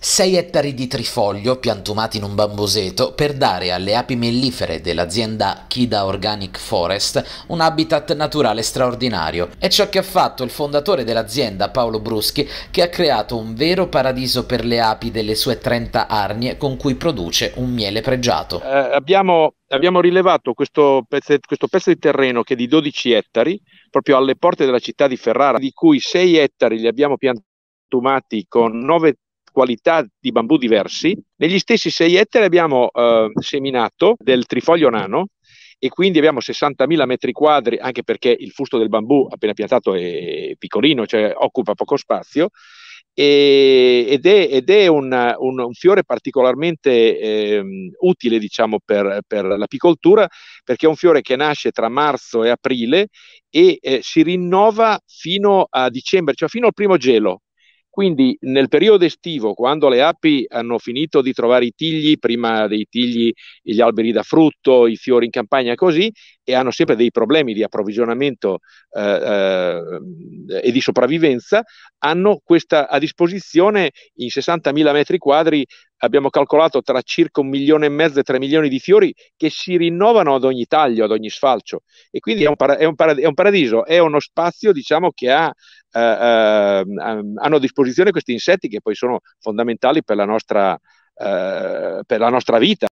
6 ettari di trifoglio piantumati in un bambuseto per dare alle api mellifere dell'azienda Kida Organic Forest un habitat naturale straordinario. È ciò che ha fatto il fondatore dell'azienda Paolo Bruschi che ha creato un vero paradiso per le api delle sue 30 arnie con cui produce un miele pregiato. Eh, abbiamo, abbiamo, rilevato questo pezzo, questo pezzo di terreno che è di 12 ettari proprio alle porte della città di Ferrara di cui 6 ettari li abbiamo piantati con 9 qualità di bambù diversi. Negli stessi 6 ettari abbiamo eh, seminato del trifoglio nano e quindi abbiamo 60.000 metri quadri, anche perché il fusto del bambù appena piantato è piccolino, cioè occupa poco spazio, ed è, ed è una, un, un, fiore particolarmente eh, utile diciamo, per, per l'apicoltura, perché è un fiore che nasce tra marzo e aprile e eh, si rinnova fino a dicembre, cioè fino al primo gelo, quindi nel periodo estivo, quando le api hanno finito di trovare i tigli, prima dei tigli gli alberi da frutto, i fiori in campagna così, e hanno sempre dei problemi di approvvigionamento eh, eh, e di sopravvivenza, hanno questa a disposizione in 60.000 metri quadri, abbiamo calcolato tra circa un milione e mezzo e tre milioni di fiori che si rinnovano ad ogni taglio, ad ogni sfalcio. E quindi è un, para- è un, para- è un paradiso, è uno spazio diciamo, che ha eh, ehm, ehm, hanno a disposizione questi insetti che poi sono fondamentali per la nostra, eh, per la nostra vita.